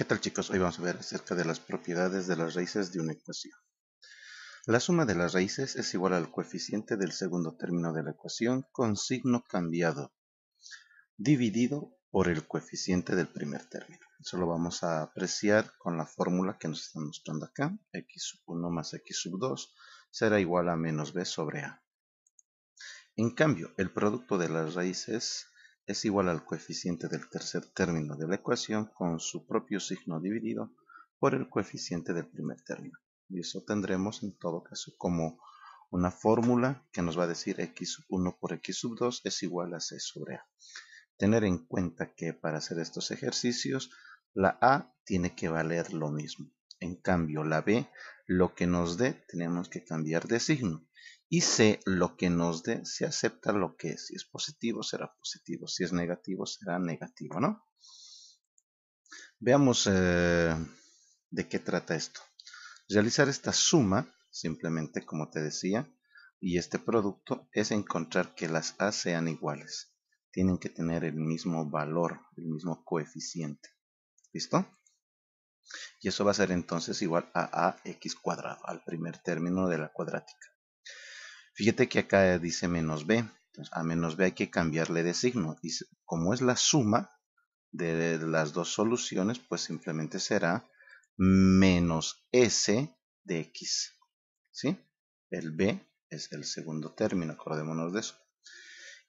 ¿Qué tal chicos? Hoy vamos a ver acerca de las propiedades de las raíces de una ecuación. La suma de las raíces es igual al coeficiente del segundo término de la ecuación con signo cambiado, dividido por el coeficiente del primer término. Eso lo vamos a apreciar con la fórmula que nos están mostrando acá. x sub 1 más x sub 2 será igual a menos b sobre a. En cambio, el producto de las raíces es igual al coeficiente del tercer término de la ecuación con su propio signo dividido por el coeficiente del primer término. Y eso tendremos en todo caso como una fórmula que nos va a decir x1 por x2 es igual a c sobre a. Tener en cuenta que para hacer estos ejercicios la a tiene que valer lo mismo. En cambio, la B, lo que nos dé, tenemos que cambiar de signo. Y C, lo que nos dé, se acepta lo que es. Si es positivo, será positivo. Si es negativo, será negativo, ¿no? Veamos eh, de qué trata esto. Realizar esta suma, simplemente como te decía, y este producto es encontrar que las A sean iguales. Tienen que tener el mismo valor, el mismo coeficiente. ¿Listo? Y eso va a ser entonces igual a ax cuadrado, al primer término de la cuadrática. Fíjate que acá dice menos b. Entonces, a menos b hay que cambiarle de signo. Y como es la suma de las dos soluciones, pues simplemente será menos s de x. ¿Sí? El b es el segundo término, acordémonos de eso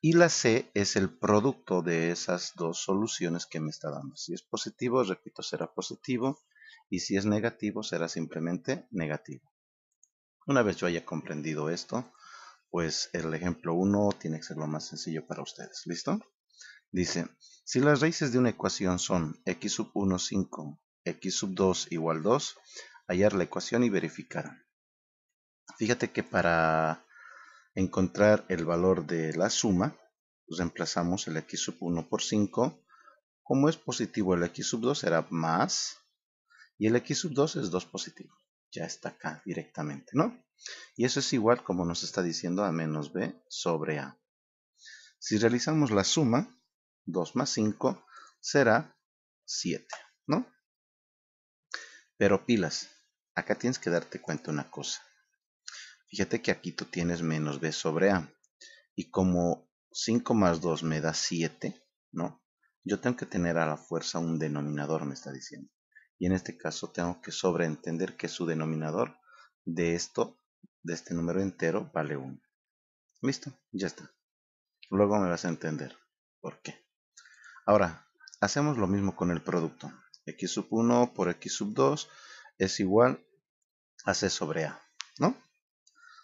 y la C es el producto de esas dos soluciones que me está dando. Si es positivo, repito, será positivo y si es negativo, será simplemente negativo. Una vez yo haya comprendido esto, pues el ejemplo 1 tiene que ser lo más sencillo para ustedes. ¿Listo? Dice, si las raíces de una ecuación son x sub 1, 5, x sub 2 igual 2, hallar la ecuación y verificar. Fíjate que para encontrar el valor de la suma, pues, reemplazamos el x sub 1 por 5. Como es positivo el x sub 2 será más y el x sub 2 es 2 positivo. Ya está acá directamente, ¿no? Y eso es igual como nos está diciendo a menos b sobre a. Si realizamos la suma, 2 más 5 será 7, ¿no? Pero pilas, acá tienes que darte cuenta una cosa. Fíjate que aquí tú tienes menos b sobre a. Y como 5 más 2 me da 7, ¿no? Yo tengo que tener a la fuerza un denominador, me está diciendo. Y en este caso tengo que sobreentender que su denominador de esto, de este número entero, vale 1. Listo, ya está. Luego me vas a entender por qué. Ahora, hacemos lo mismo con el producto. x sub 1 por x sub 2 es igual a c sobre a, ¿no?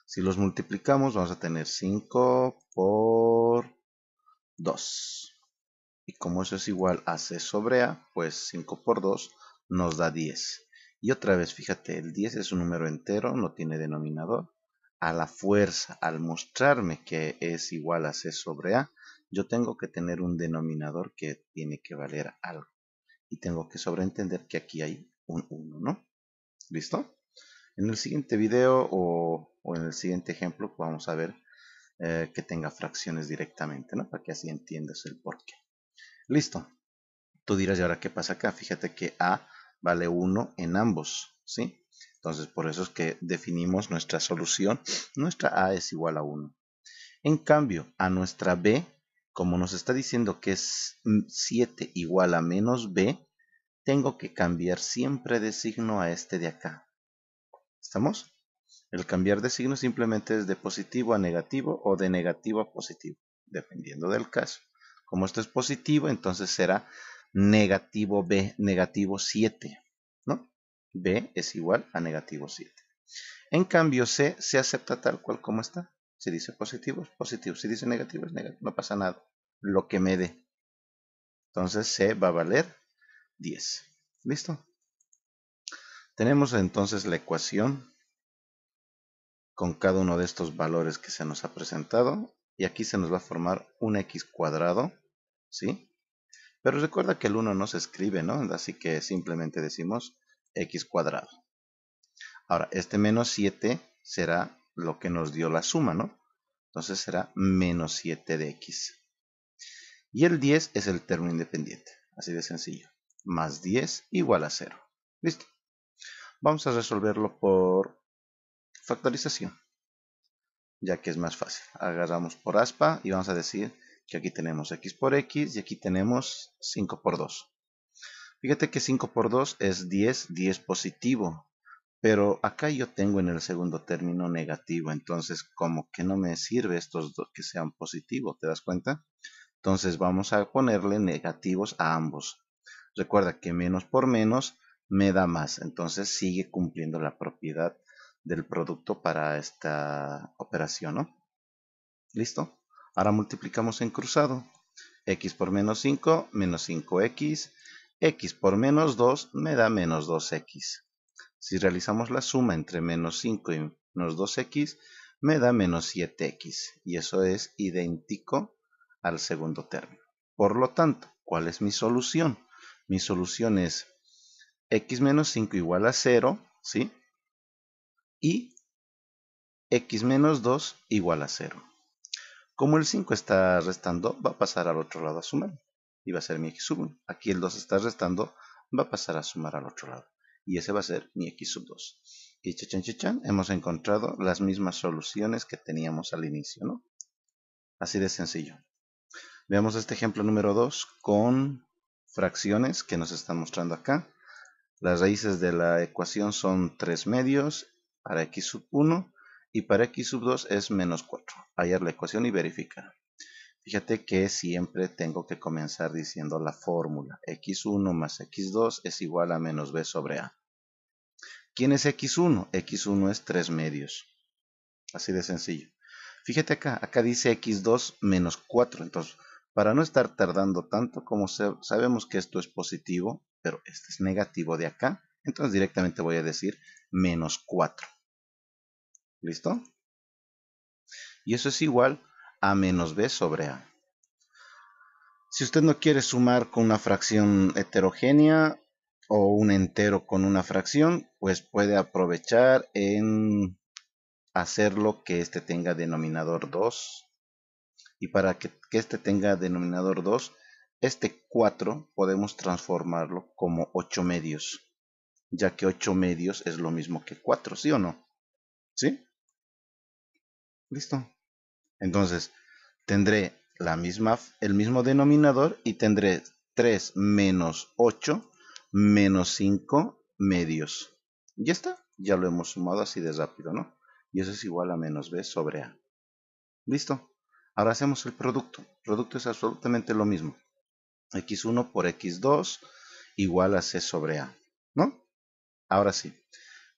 Si los multiplicamos, vamos a tener 5 por 2. Y como eso es igual a C sobre A, pues 5 por 2 nos da 10. Y otra vez, fíjate, el 10 es un número entero, no tiene denominador. A la fuerza, al mostrarme que es igual a C sobre A, yo tengo que tener un denominador que tiene que valer algo. Y tengo que sobreentender que aquí hay un 1, ¿no? ¿Listo? En el siguiente video o o en el siguiente ejemplo vamos a ver eh, que tenga fracciones directamente, ¿no? Para que así entiendas el porqué. Listo. Tú dirás, ¿y ahora qué pasa acá? Fíjate que A vale 1 en ambos, ¿sí? Entonces, por eso es que definimos nuestra solución. Nuestra A es igual a 1. En cambio, a nuestra B, como nos está diciendo que es 7 igual a menos B, tengo que cambiar siempre de signo a este de acá. ¿Estamos? El cambiar de signo simplemente es de positivo a negativo o de negativo a positivo, dependiendo del caso. Como esto es positivo, entonces será negativo B, negativo 7, ¿no? B es igual a negativo 7. En cambio, C se acepta tal cual como está. Si dice positivo, es positivo. Si dice negativo, es negativo. No pasa nada. Lo que me dé. Entonces, C va a valer 10. ¿Listo? Tenemos entonces la ecuación con cada uno de estos valores que se nos ha presentado y aquí se nos va a formar un x cuadrado, ¿sí? Pero recuerda que el 1 no se escribe, ¿no? Así que simplemente decimos x cuadrado. Ahora, este menos 7 será lo que nos dio la suma, ¿no? Entonces será menos 7 de x. Y el 10 es el término independiente, así de sencillo. Más 10 igual a 0. ¿Listo? Vamos a resolverlo por factorización, ya que es más fácil. Agarramos por aspa y vamos a decir que aquí tenemos x por x y aquí tenemos 5 por 2. Fíjate que 5 por 2 es 10, 10 positivo, pero acá yo tengo en el segundo término negativo, entonces como que no me sirve estos dos que sean positivos, ¿te das cuenta? Entonces vamos a ponerle negativos a ambos. Recuerda que menos por menos me da más, entonces sigue cumpliendo la propiedad del producto para esta operación, ¿no? ¿Listo? Ahora multiplicamos en cruzado. x por menos 5, menos 5x. x por menos 2 me da menos 2x. Si realizamos la suma entre menos 5 y menos 2x, me da menos 7x. Y eso es idéntico al segundo término. Por lo tanto, ¿cuál es mi solución? Mi solución es x menos 5 igual a 0, ¿sí? y x menos 2 igual a 0. Como el 5 está restando, va a pasar al otro lado a sumar y va a ser mi x sub 1. Aquí el 2 está restando, va a pasar a sumar al otro lado y ese va a ser mi x sub 2. Y chachan chachan, hemos encontrado las mismas soluciones que teníamos al inicio, ¿no? Así de sencillo. Veamos este ejemplo número 2 con fracciones que nos están mostrando acá. Las raíces de la ecuación son 3 medios para x sub 1 y para x sub 2 es menos 4. Hallar la ecuación y verificar. Fíjate que siempre tengo que comenzar diciendo la fórmula. x1 más x2 es igual a menos b sobre a. ¿Quién es x1? x1 es 3 medios. Así de sencillo. Fíjate acá, acá dice x2 menos 4. Entonces, para no estar tardando tanto, como sabemos que esto es positivo, pero este es negativo de acá, entonces directamente voy a decir menos 4. ¿Listo? Y eso es igual a menos b sobre a. Si usted no quiere sumar con una fracción heterogénea o un entero con una fracción, pues puede aprovechar en hacerlo que este tenga denominador 2. Y para que, que este tenga denominador 2, este 4 podemos transformarlo como 8 medios, ya que 8 medios es lo mismo que 4, ¿sí o no? ¿Sí? Listo. Entonces, tendré la misma, el mismo denominador y tendré 3 menos 8 menos 5 medios. Ya está. Ya lo hemos sumado así de rápido, ¿no? Y eso es igual a menos b sobre a. Listo. Ahora hacemos el producto. El producto es absolutamente lo mismo. x1 por x2 igual a c sobre a, ¿no? Ahora sí.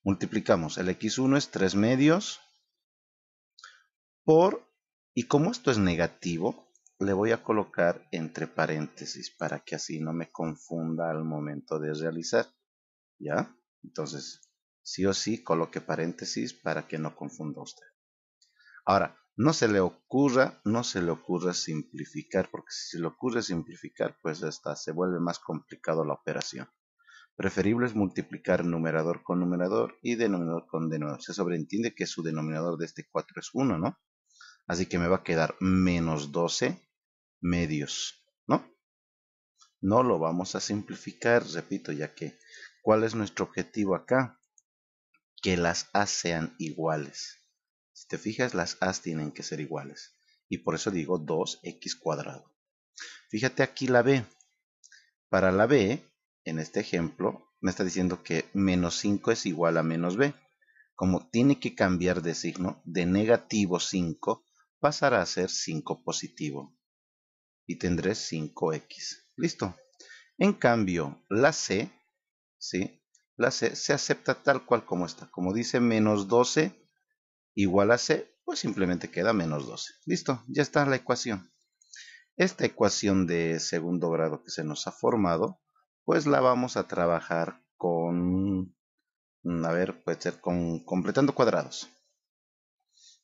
Multiplicamos. El x1 es 3 medios por, y como esto es negativo, le voy a colocar entre paréntesis para que así no me confunda al momento de realizar. ¿Ya? Entonces, sí o sí, coloque paréntesis para que no confunda usted. Ahora, no se le ocurra, no se le ocurra simplificar, porque si se le ocurre simplificar, pues hasta se vuelve más complicado la operación. Preferible es multiplicar numerador con numerador y denominador con denominador. Se sobreentiende que su denominador de este 4 es 1, ¿no? Así que me va a quedar menos 12 medios, ¿no? No lo vamos a simplificar, repito, ya que ¿cuál es nuestro objetivo acá? Que las A sean iguales. Si te fijas, las A tienen que ser iguales. Y por eso digo 2x cuadrado. Fíjate aquí la B. Para la B, en este ejemplo, me está diciendo que menos 5 es igual a menos B. Como tiene que cambiar de signo de negativo 5 pasará a ser 5 positivo y tendré 5x. Listo. En cambio, la c, ¿sí? La c se acepta tal cual como está. Como dice menos 12 igual a c, pues simplemente queda menos 12. Listo, ya está la ecuación. Esta ecuación de segundo grado que se nos ha formado, pues la vamos a trabajar con, mm, a ver, puede ser con completando cuadrados.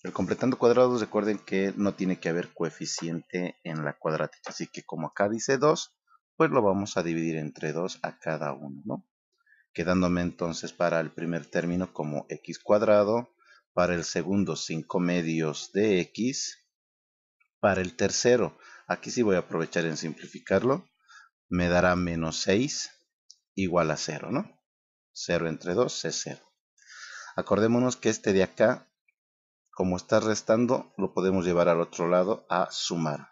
El completando cuadrados, recuerden que no tiene que haber coeficiente en la cuadrática. Así que como acá dice 2, pues lo vamos a dividir entre 2 a cada uno, ¿no? Quedándome entonces para el primer término como x cuadrado, para el segundo 5 medios de x, para el tercero, aquí sí voy a aprovechar en simplificarlo, me dará menos 6 igual a 0, ¿no? 0 entre 2 es 0. Acordémonos que este de acá como está restando, lo podemos llevar al otro lado a sumar.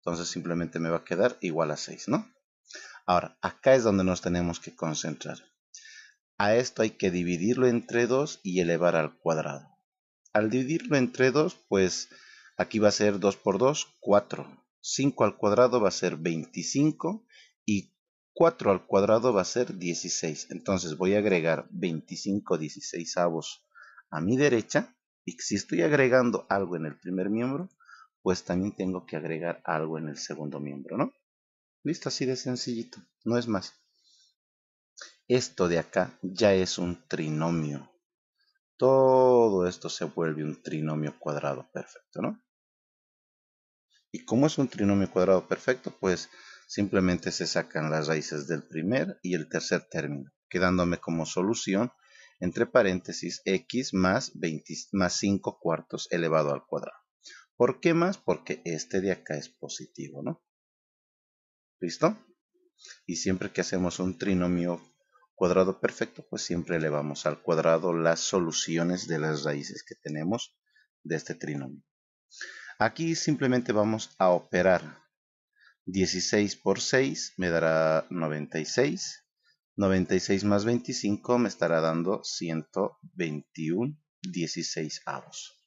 Entonces simplemente me va a quedar igual a 6, ¿no? Ahora, acá es donde nos tenemos que concentrar. A esto hay que dividirlo entre 2 y elevar al cuadrado. Al dividirlo entre 2, pues aquí va a ser 2 por 2, 4. 5 al cuadrado va a ser 25 y 4 al cuadrado va a ser 16. Entonces voy a agregar 25 16 a mi derecha y si estoy agregando algo en el primer miembro, pues también tengo que agregar algo en el segundo miembro, ¿no? Listo, así de sencillito, no es más. Esto de acá ya es un trinomio. Todo esto se vuelve un trinomio cuadrado perfecto, ¿no? ¿Y cómo es un trinomio cuadrado perfecto? Pues simplemente se sacan las raíces del primer y el tercer término, quedándome como solución entre paréntesis x más, 5 cuartos elevado al cuadrado. ¿Por qué más? Porque este de acá es positivo, ¿no? ¿Listo? Y siempre que hacemos un trinomio cuadrado perfecto, pues siempre elevamos al cuadrado las soluciones de las raíces que tenemos de este trinomio. Aquí simplemente vamos a operar 16 por 6 me dará 96 96 más 25 me estará dando 121 16 avos.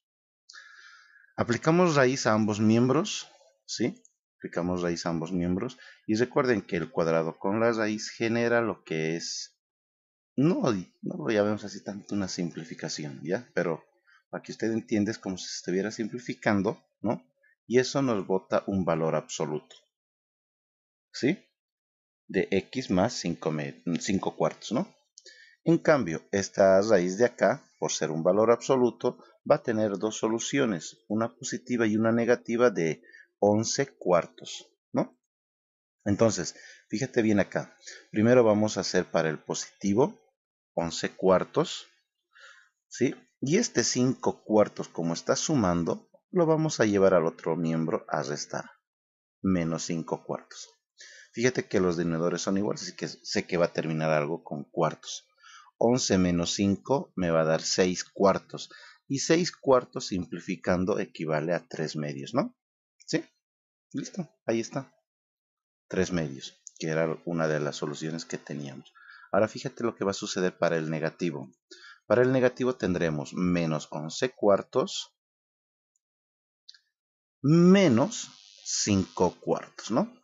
Aplicamos raíz a ambos miembros, ¿sí? Aplicamos raíz a ambos miembros. Y recuerden que el cuadrado con la raíz genera lo que es... No, no lo llamemos así tanto una simplificación, ¿ya? Pero para que usted entiende es como si se estuviera simplificando, ¿no? Y eso nos bota un valor absoluto. ¿Sí? de x más 5, cuartos, ¿no? En cambio, esta raíz de acá, por ser un valor absoluto, va a tener dos soluciones, una positiva y una negativa de 11 cuartos, ¿no? Entonces, fíjate bien acá. Primero vamos a hacer para el positivo 11 cuartos, ¿sí? Y este 5 cuartos, como está sumando, lo vamos a llevar al otro miembro a restar, menos 5 cuartos. Fíjate que los denominadores son iguales, así que sé que va a terminar algo con cuartos. 11 menos 5 me va a dar 6 cuartos. Y 6 cuartos simplificando equivale a 3 medios, ¿no? ¿Sí? Listo, ahí está. 3 medios, que era una de las soluciones que teníamos. Ahora fíjate lo que va a suceder para el negativo. Para el negativo tendremos menos 11 cuartos menos 5 cuartos, ¿no?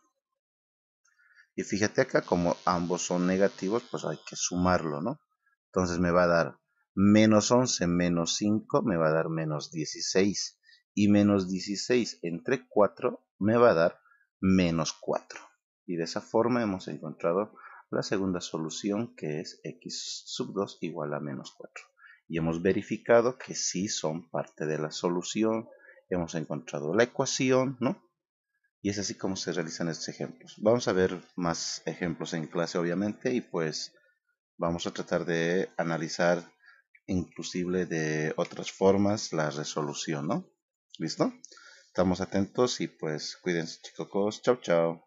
Y fíjate acá, como ambos son negativos, pues hay que sumarlo, ¿no? Entonces me va a dar menos 11 menos 5 me va a dar menos 16. Y menos 16 entre 4 me va a dar menos 4. Y de esa forma hemos encontrado la segunda solución que es x sub 2 igual a menos 4. Y hemos verificado que sí son parte de la solución. Hemos encontrado la ecuación, ¿no? Y es así como se realizan estos ejemplos. Vamos a ver más ejemplos en clase obviamente y pues vamos a tratar de analizar inclusive de otras formas la resolución, ¿no? ¿Listo? Estamos atentos y pues cuídense chicos. Chao, chao.